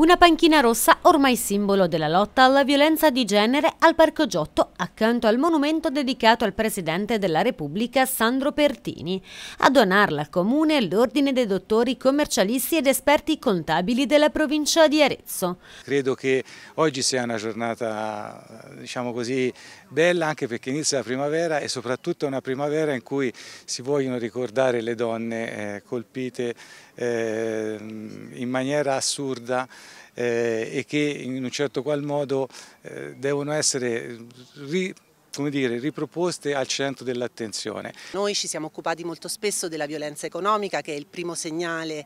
Una panchina rossa ormai simbolo della lotta alla violenza di genere al Parco Giotto accanto al monumento dedicato al Presidente della Repubblica Sandro Pertini. A donarla al Comune l'Ordine dei Dottori Commercialisti ed Esperti Contabili della provincia di Arezzo. Credo che oggi sia una giornata diciamo così bella anche perché inizia la primavera e soprattutto una primavera in cui si vogliono ricordare le donne eh, colpite eh, in maniera assurda eh, e che in un certo qual modo eh, devono essere ri, come dire, riproposte al centro dell'attenzione. Noi ci siamo occupati molto spesso della violenza economica che è il primo segnale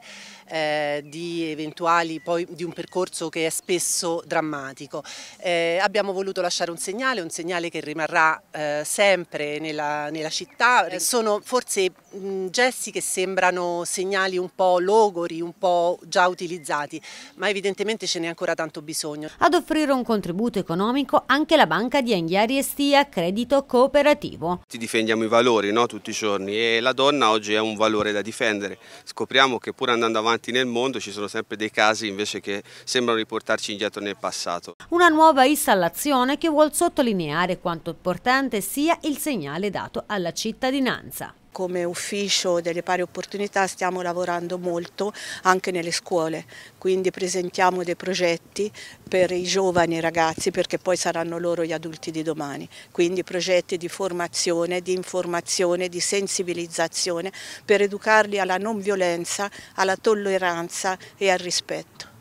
eh, di eventuali, poi di un percorso che è spesso drammatico. Eh, abbiamo voluto lasciare un segnale, un segnale che rimarrà eh, sempre nella, nella città. Eh. Sono forse mh, gesti che sembrano segnali un po' logori, un po' già utilizzati, ma evidentemente ce n'è ancora tanto bisogno. Ad offrire un contributo economico anche la banca di Anghiari e Stia, credito cooperativo. Ti difendiamo i valori no? tutti i giorni e la donna oggi è un valore da difendere. Scopriamo che pur andando avanti nel mondo ci sono sempre dei casi invece che sembrano riportarci indietro nel passato. Una nuova installazione che vuol sottolineare quanto importante sia il segnale dato alla cittadinanza. Come ufficio delle pari opportunità stiamo lavorando molto anche nelle scuole, quindi presentiamo dei progetti per i giovani ragazzi perché poi saranno loro gli adulti di domani, quindi progetti di formazione, di informazione, di sensibilizzazione per educarli alla non violenza, alla tolleranza e al rispetto.